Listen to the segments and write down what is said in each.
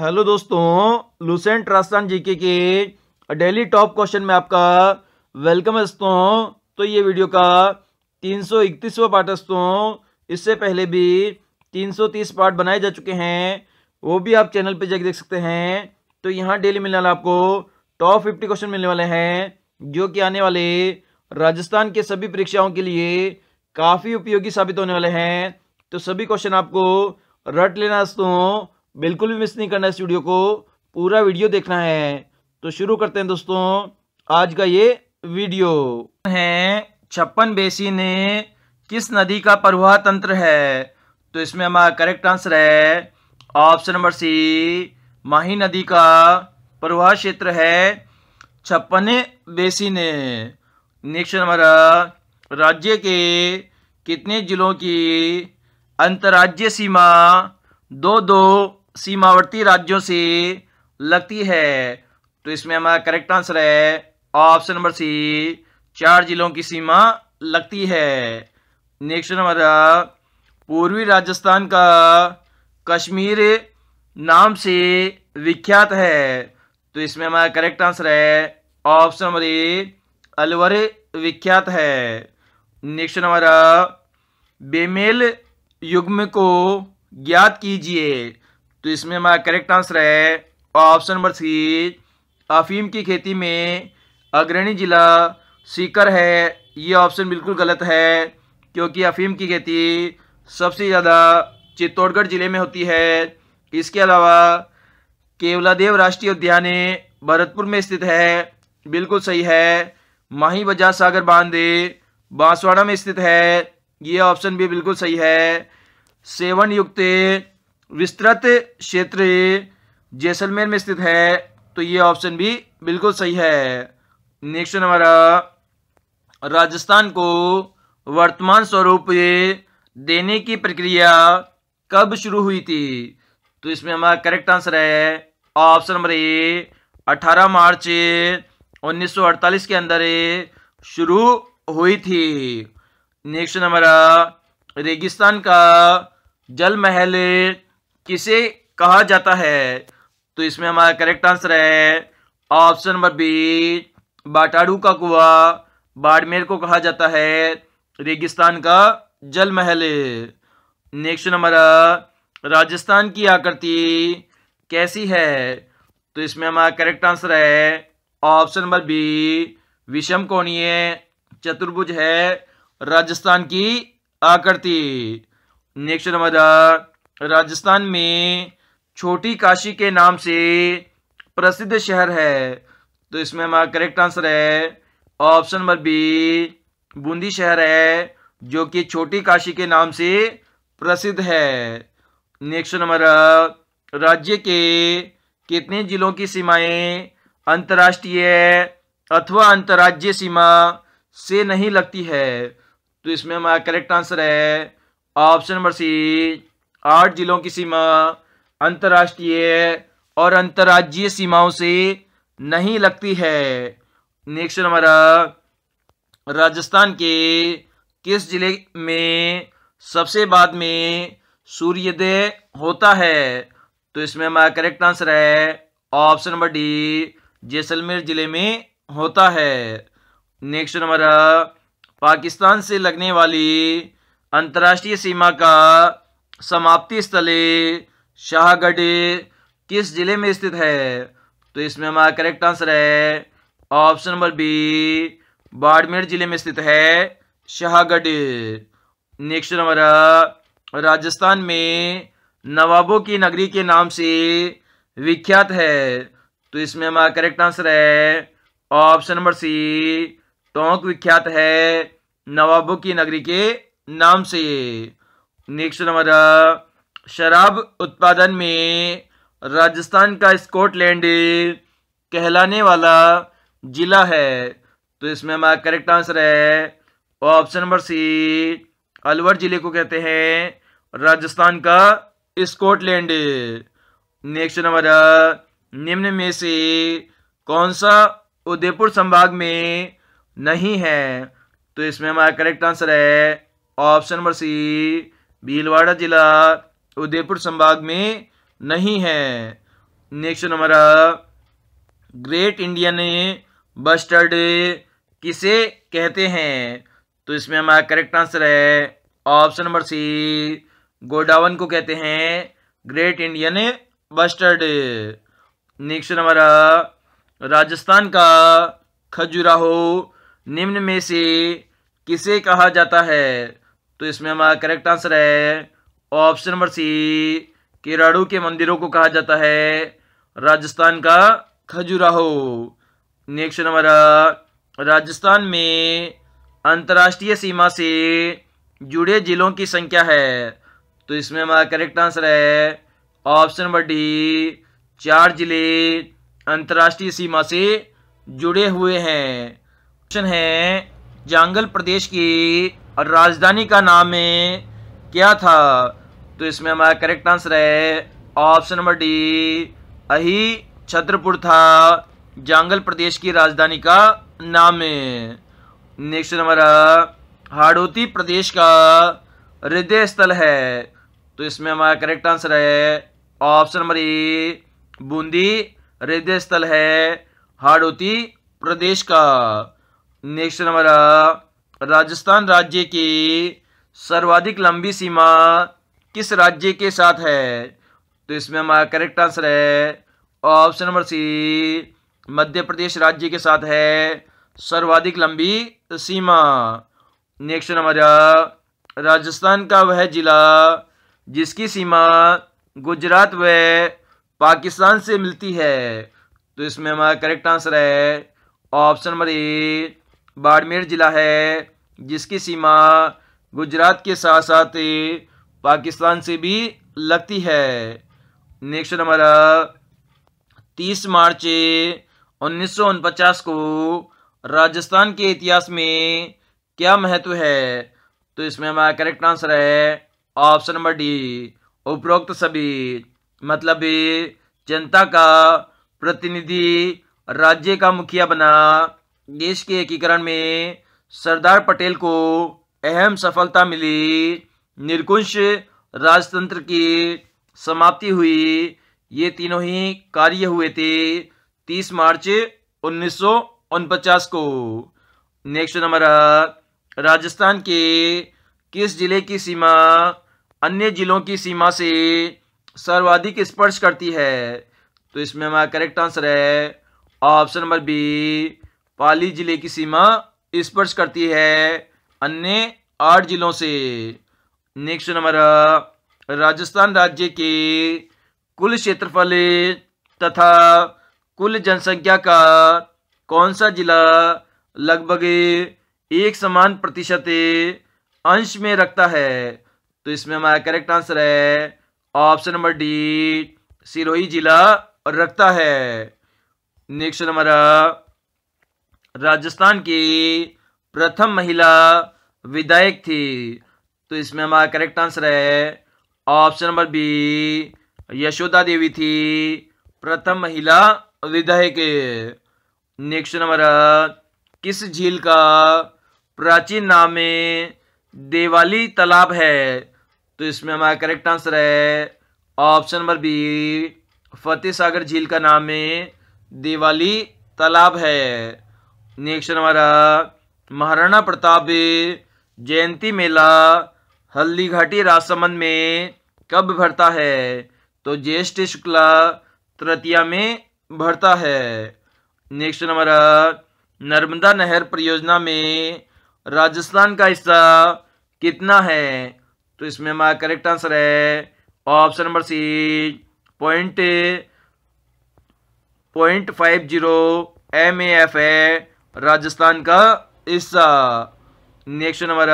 hello दोस्तों Lucent Rajasthan GK के daily top question में आपका वेलकम है दोस्तों तो ये वीडियो का तीन सौ इकतीसवा पार्ट है दोस्तों इससे पहले भी तीन सौ तीस पार्ट बनाए जा चुके हैं वो भी आप चैनल पे जाके देख सकते हैं तो यहाँ डेली मिलने वाला आपको टॉप फिफ्टी क्वेश्चन मिलने वाले हैं जो कि आने वाले राजस्थान के सभी परीक्षाओं के लिए काफ़ी उपयोगी साबित होने वाले हैं तो सभी क्वेश्चन आपको रट लेना दोस्तों बिल्कुल भी मिस नहीं करना इस वीडियो को पूरा वीडियो देखना है तो शुरू करते हैं दोस्तों आज का ये वीडियो है छप्पन बेसी ने किस नदी का प्रवाह तंत्र है तो इसमें हमारा करेक्ट आंसर है ऑप्शन नंबर सी माही नदी का प्रवाह क्षेत्र है छप्पन बेसी ने नेक्स्ट हमारा राज्य के कितने जिलों की अंतर्राज्य सीमा दो दो सीमावर्ती राज्यों से लगती है तो इसमें हमारा करेक्ट आंसर है ऑप्शन नंबर सी चार जिलों की सीमा लगती है नेक्स्ट हमारा पूर्वी राजस्थान का कश्मीर नाम से विख्यात है तो इसमें हमारा करेक्ट आंसर है ऑप्शन नंबर ए अलवर विख्यात है नेक्स्ट हमारा बेमेल युग्म को ज्ञात कीजिए तो इसमें हमारा करेक्ट आंसर है ऑप्शन नंबर सी अफीम की खेती में अग्रणी जिला सीकर है ये ऑप्शन बिल्कुल गलत है क्योंकि अफीम की खेती सबसे ज़्यादा चित्तौड़गढ़ ज़िले में होती है इसके अलावा केवलादेव राष्ट्रीय उद्यान भरतपुर में स्थित है बिल्कुल सही है माही बजाज सागर बांध बांसवाड़ा में स्थित है ये ऑप्शन भी बिल्कुल सही है सेवन युक्त विस्तृत क्षेत्र जैसलमेर में स्थित है तो ये ऑप्शन भी बिल्कुल सही है नेक्स्ट हमारा राजस्थान को वर्तमान स्वरूप देने की प्रक्रिया कब शुरू हुई थी तो इसमें हमारा करेक्ट आंसर है ऑप्शन नंबर ए 18 मार्च 1948 के अंदर शुरू हुई थी नेक्स्ट हमारा रेगिस्तान का जल महल किसे कहा जाता है तो इसमें हमारा करेक्ट आंसर है ऑप्शन नंबर बी बाटाड़ू का कुआ बाड़मेर को कहा जाता है रेगिस्तान का जल महल नेक्स्ट नंबर राजस्थान की आकृति कैसी है तो इसमें हमारा करेक्ट आंसर है ऑप्शन नंबर बी विषम कोणीय चतुर्भुज है राजस्थान की आकृति नेक्स्ट नंबर राजस्थान में छोटी काशी के नाम से प्रसिद्ध शहर है तो इसमें हमारा करेक्ट आंसर है ऑप्शन नंबर बी बूंदी शहर है जो कि छोटी काशी के नाम से प्रसिद्ध है नेक्स्ट नंबर राज्य के कितने जिलों की सीमाएं अंतर्राष्ट्रीय अथवा अंतर्राज्य सीमा से नहीं लगती है तो इसमें हमारा करेक्ट आंसर है ऑप्शन नंबर सी आठ जिलों की सीमा अंतर्राष्ट्रीय और अंतर्राज्यीय सीमाओं से नहीं लगती है नेक्स्ट हमारा राजस्थान के किस जिले में सबसे बाद में सूर्योदय होता है तो इसमें हमारा करेक्ट आंसर है ऑप्शन नंबर डी जैसलमेर जिले में होता है नेक्स्ट हमारा पाकिस्तान से लगने वाली अंतर्राष्ट्रीय सीमा का समाप्ति स्थले शाहगढ़ किस जिले में स्थित है तो इसमें हमारा करेक्ट आंसर है ऑप्शन नंबर बी बाड़मेर जिले में स्थित है शाहगढ़ नेक्स्ट नंबर राजस्थान में नवाबों की नगरी के नाम से विख्यात है तो इसमें हमारा करेक्ट आंसर है ऑप्शन नंबर सी टोंक विख्यात है नवाबों की नगरी के नाम से नेक्स्ट हमारा शराब उत्पादन में राजस्थान का स्कॉटलैंड कहलाने वाला जिला है तो इसमें हमारा करेक्ट आंसर है ऑप्शन नंबर सी अलवर जिले को कहते हैं राजस्थान का स्कॉटलैंड नेक्स्ट नंबर निम्न में से कौन सा उदयपुर संभाग में नहीं है तो इसमें हमारा करेक्ट आंसर है ऑप्शन नंबर सी भीलवाड़ा जिला उदयपुर संभाग में नहीं है next number great Indian bustard किसे कहते हैं तो इसमें हमारा करेक्ट आंसर है ऑप्शन नंबर सी गोडावन को कहते हैं ग्रेट इंडियन बस्टर्ड नेक्स्ट हमारा राजस्थान का खजुराहो निम्न में से किसे कहा जाता है तो इसमें हमारा करेक्ट आंसर है ऑप्शन नंबर सी केराड़ू के मंदिरों को कहा जाता है राजस्थान का खजुराहो नेक्स्ट हमारा राजस्थान में अंतर्राष्ट्रीय सीमा से जुड़े जिलों की संख्या है तो इसमें हमारा करेक्ट आंसर है ऑप्शन नंबर डी चार जिले अंतर्राष्ट्रीय सीमा से जुड़े हुए हैं क्वेश्चन है जांगल प्रदेश की और राजधानी का नाम क्या था तो इसमें हमारा करेक्ट आंसर है ऑप्शन नंबर डी अही छत्रपुर था जंगल प्रदेश की राजधानी का नाम है नेक्स्ट हमारा हाड़ोती प्रदेश का हृदय स्थल है तो इसमें हमारा करेक्ट आंसर है ऑप्शन नंबर ए बूंदी हृदय स्थल है हाड़ोती प्रदेश का नेक्स्ट हमारा राजस्थान राज्य की सर्वाधिक लंबी सीमा किस राज्य के साथ है तो इसमें हमारा करेक्ट आंसर है option number C Madhya Pradesh राज्य के साथ है सर्वाधिक लंबी सीमा नेक्स्ट हमारा राजस्थान का वह जिला जिसकी सीमा गुजरात व पाकिस्तान से मिलती है तो इसमें हमारा करेक्ट आंसर है ऑप्शन नंबर ए बाड़मेर ज़िला है जिसकी सीमा गुजरात के साथ साथ पाकिस्तान से भी लगती है नेक्स्ट हमारा तीस मार्च उन्नीस को राजस्थान के इतिहास में क्या महत्व है तो इसमें हमारा करेक्ट आंसर है ऑप्शन नंबर डी उपरोक्त सभी मतलब जनता का प्रतिनिधि राज्य का मुखिया बना देश के एकीकरण में सरदार पटेल को अहम सफलता मिली निरकुंश राजतंत्र की समाप्ति हुई ये तीनों ही कार्य हुए थे तीस मार्च उन्नीस को नेक्स्ट नंबर राजस्थान के किस जिले की सीमा अन्य जिलों की सीमा से सर्वाधिक स्पर्श करती है तो इसमें हमारा करेक्ट आंसर है ऑप्शन नंबर बी पाली जिले की सीमा स्पर्श करती है अन्य आठ जिलों से नेक्स्ट नंबर राजस्थान राज्य के कुल क्षेत्रफल तथा कुल जनसंख्या का कौन सा जिला लगभग एक समान प्रतिशत अंश में रखता है तो इसमें हमारा करेक्ट आंसर है ऑप्शन नंबर डी सिरोही जिला रखता है नेक्स्ट नंबर राजस्थान की प्रथम महिला विधायक थी तो इसमें हमारा करेक्ट आंसर है option number B Yashoda Devi थी प्रथम महिला विधायक नेक्स्ट नंबर किस झील का प्राचीन नाम में देवाली तालाब है तो इसमें हमारा करेक्ट आंसर है option number B Fateh Sagar झील का नाम है देवाली तालाब है नेक्स्ट हमारा महाराणा प्रताप जयंती मेला हल्दी घाटी राजसमंद में कब भरता है तो ज्येष्ठ शुक्ला तृतीया में भरता है नेक्स्ट हमारा नर्मदा नहर परियोजना में राजस्थान का हिस्सा कितना है तो इसमें हमारा करेक्ट आंसर है option number C point point five zero M A F है राजस्थान का हिस्सा नेक्स्ट नंबर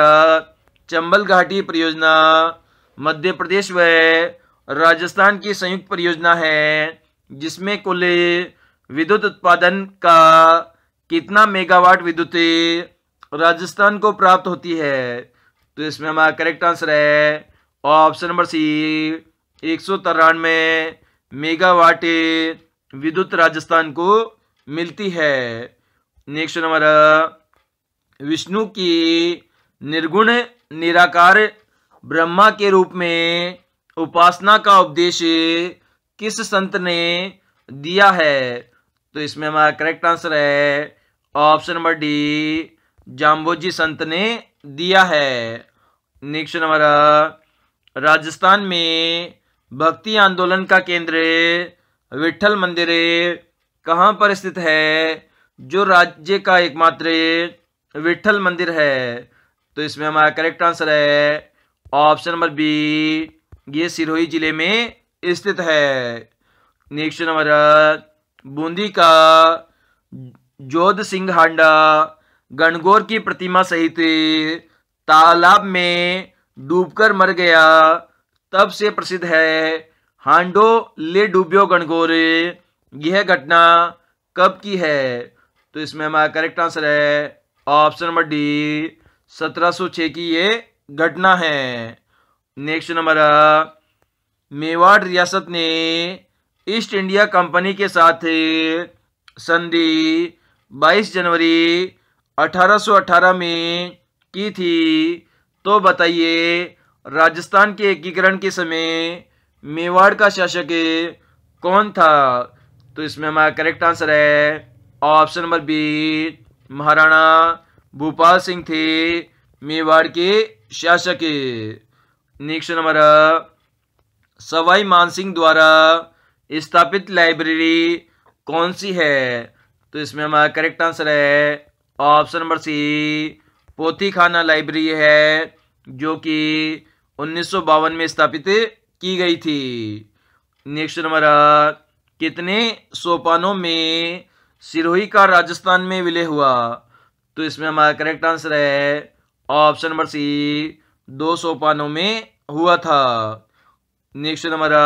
चंबल घाटी परियोजना मध्य प्रदेश व राजस्थान की संयुक्त परियोजना है जिसमें कुल विद्युत उत्पादन का कितना मेगावाट विद्युत राजस्थान को प्राप्त होती है तो इसमें हमारा करेक्ट आंसर है ऑप्शन नंबर सी एक सौ तिरानवे मेगावाट विद्युत राजस्थान को मिलती है नेक्स्ट नंबर विष्णु की निर्गुण निराकार ब्रह्मा के रूप में उपासना का उपदेश किस संत ने दिया है तो इसमें हमारा करेक्ट आंसर है ऑप्शन नंबर डी जाम्बोजी संत ने दिया है नेक्स्ट नंबर राजस्थान में भक्ति आंदोलन का केंद्र विठल मंदिर कहाँ पर स्थित है जो राज्य का एकमात्र विठल मंदिर है तो इसमें हमारा करेक्ट आंसर है ऑप्शन नंबर बी ये सिरोही जिले में स्थित है नेक्स्ट नंबर बूंदी का जोध सिंह हांडा गणगौर की प्रतिमा सहित तालाब में डूबकर मर गया तब से प्रसिद्ध है हांडो ले डूबियो गणगौर यह घटना कब की है तो इसमें हमारा करेक्ट आंसर है ऑप्शन नंबर डी सत्रह सौ छः की ये घटना है नेक्स्ट नंबर मेवाड़ रियासत ने ईस्ट इंडिया कंपनी के साथ संधि 22 जनवरी 1818 में की थी तो बताइए राजस्थान के एकीकरण के समय मेवाड़ का शासक कौन था तो इसमें हमारा करेक्ट आंसर है option number B Maharana Bhupal Singh थे मेवाड़ के शासक नेक्स्ट नंबर सवाई मानसिंह द्वारा स्थापित लाइब्रेरी कौन सी है तो इसमें हमारा करेक्ट आंसर है option number C Pothikhana library है जो कि उन्नीस में स्थापित की गई थी नेक्स्ट नंबर कितने सोपानों में सिरोही का राजस्थान में विलय हुआ तो इसमें हमारा करेक्ट आंसर है ऑप्शन नंबर सी दो सोपानों में हुआ था नेक्स्ट हमारा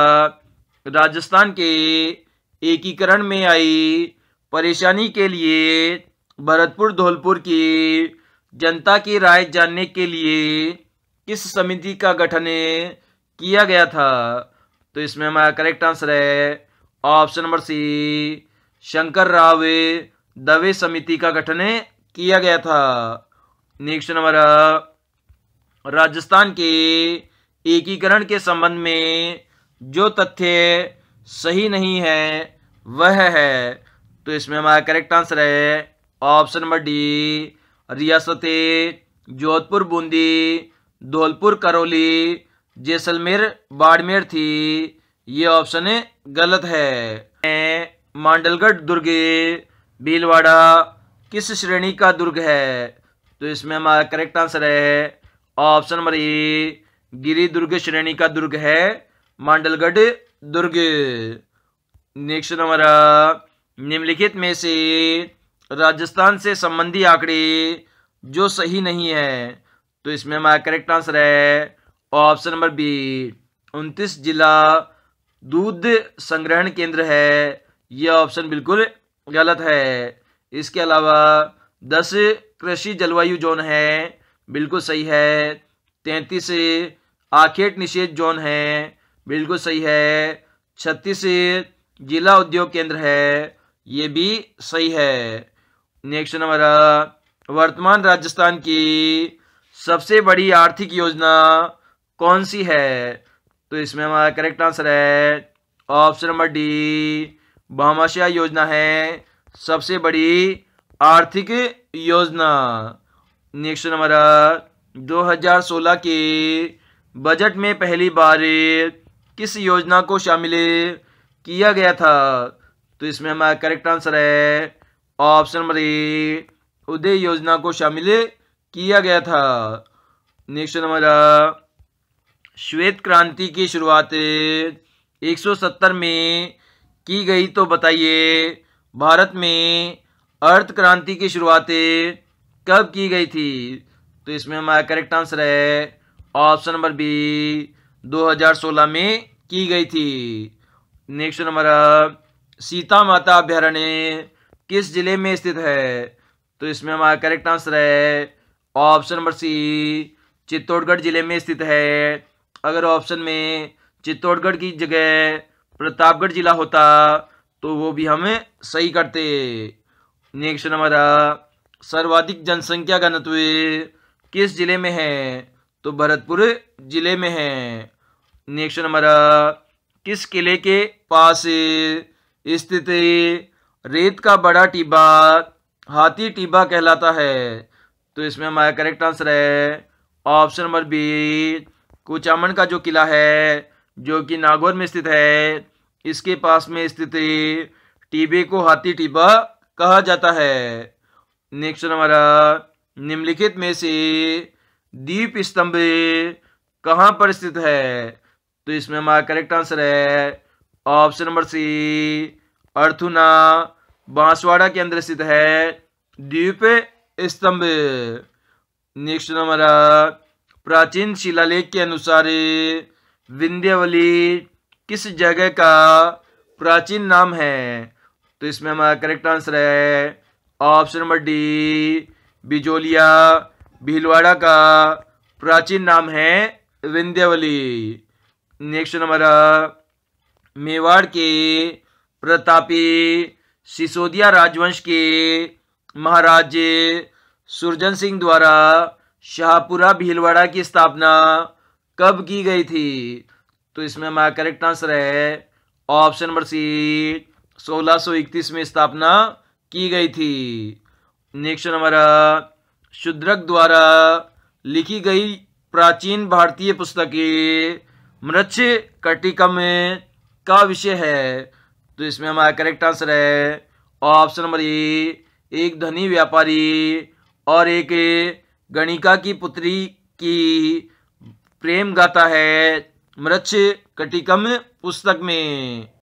राजस्थान के एकीकरण में आई परेशानी के लिए भरतपुर धौलपुर की जनता की राय जानने के लिए किस समिति का गठन किया गया था तो इसमें हमारा करेक्ट आंसर है option number C Shankar Rao Dave समिति का गठन किया गया था नेक्स्ट नंबर राजस्थान के एकीकरण के संबंध में जो तथ्य सही नहीं है वह है तो इसमें हमारा करेक्ट आंसर है ऑप्शन नंबर डी रियासत जोधपुर बूंदी धौलपुर करौली जैसलमेर बाड़मेर थी ये ऑप्शन गलत है मांडलगढ़ दुर्ग भीलवाड़ा किस श्रेणी का दुर्ग है तो इसमें हमारा करेक्ट आंसर है ऑप्शन नंबर ए गिरी दुर्ग श्रेणी का दुर्ग है मांडलगढ़ दुर्ग नेक्स्ट नंबर निम्नलिखित में से राजस्थान से संबंधी आंकड़े जो सही नहीं है तो इसमें हमारा करेक्ट आंसर है ऑप्शन नंबर बी उनतीस जिला दूध संग्रहण केंद्र है ये ऑप्शन बिल्कुल गलत है इसके अलावा दस कृषि जलवायु जोन है बिल्कुल सही है तैंतीस आखेट निषेध जोन है बिल्कुल सही है छत्तीस जिला उद्योग केंद्र है ये भी सही है नेक्स्ट नंबर वर्तमान राजस्थान की सबसे बड़ी आर्थिक योजना कौन सी है तो इसमें हमारा करेक्ट आंसर है ऑप्शन नंबर डी भामाशाह योजना है सबसे बड़ी आर्थिक योजना नेक्स्ट नंबर दो हजार सोलह के बजट में पहली बार किस योजना को शामिल किया गया था तो इसमें हमारा करेक्ट आंसर है ऑप्शन नंबर ए उदय योजना को शामिल किया गया था नेक्स्ट नंबर श्वेत क्रांति की शुरुआत 170 में की गई तो बताइए भारत में अर्थ क्रांति की शुरुआतें कब की गई थी तो इसमें हमारा करेक्ट आंसर है ऑप्शन नंबर बी 2016 में की गई थी नेक्स्ट नंबर सीता माता अभ्यारण्य किस जिले में स्थित है तो इसमें हमारा करेक्ट आंसर है ऑप्शन नंबर सी चित्तौड़गढ़ जिले में स्थित है अगर ऑप्शन में चित्तौड़गढ़ की जगह प्रतापगढ़ जिला होता तो वो भी हमें सही करते नेक्स्ट नंबर सर्वाधिक जनसंख्या घनत्व किस जिले में है तो भरतपुर जिले में है नेक्स्ट नंबर किस किले के पास स्थित रेत का बड़ा टिब्बा हाथी टिब्बा कहलाता है तो इसमें हमारा करेक्ट आंसर है ऑप्शन नंबर बी कुचामन का जो किला है जो कि नागौर में स्थित है इसके पास में स्थित टीबे को हाथी टीबा कहा जाता है नेक्स्ट हमारा निम्नलिखित में से दीप स्तंभ कहाँ पर स्थित है तो इसमें हमारा करेक्ट आंसर है option number C Arthuna Banswara के अंदर स्थित है द्वीप स्तंभ नेक्स्ट हमारा प्राचीन शिलालेख के अनुसार विंध्यावली किस जगह का प्राचीन नाम है तो इसमें हमारा करेक्ट आंसर है option number D Bijolia Bhilwara का प्राचीन नाम है विंध्यावली नेक्स्ट हमारा मेवाड़ के प्रतापी सिसोदिया राजवंश के महाराज सुरजन सिंह द्वारा शाहपुरा भीलवाड़ा की स्थापना कब की गई थी तो इसमें हमारा करेक्ट आंसर है ऑप्शन नंबर सी 1631 में स्थापना की गई थी नेक्स्ट हमारा शुद्रक द्वारा लिखी गई प्राचीन भारतीय पुस्तकें मृक्ष में का विषय है तो इसमें हमारा करेक्ट आंसर है ऑप्शन नंबर ए एक धनी व्यापारी और एक गणिका की पुत्री की प्रेम गाता है मृक्ष कटिकम पुस्तक में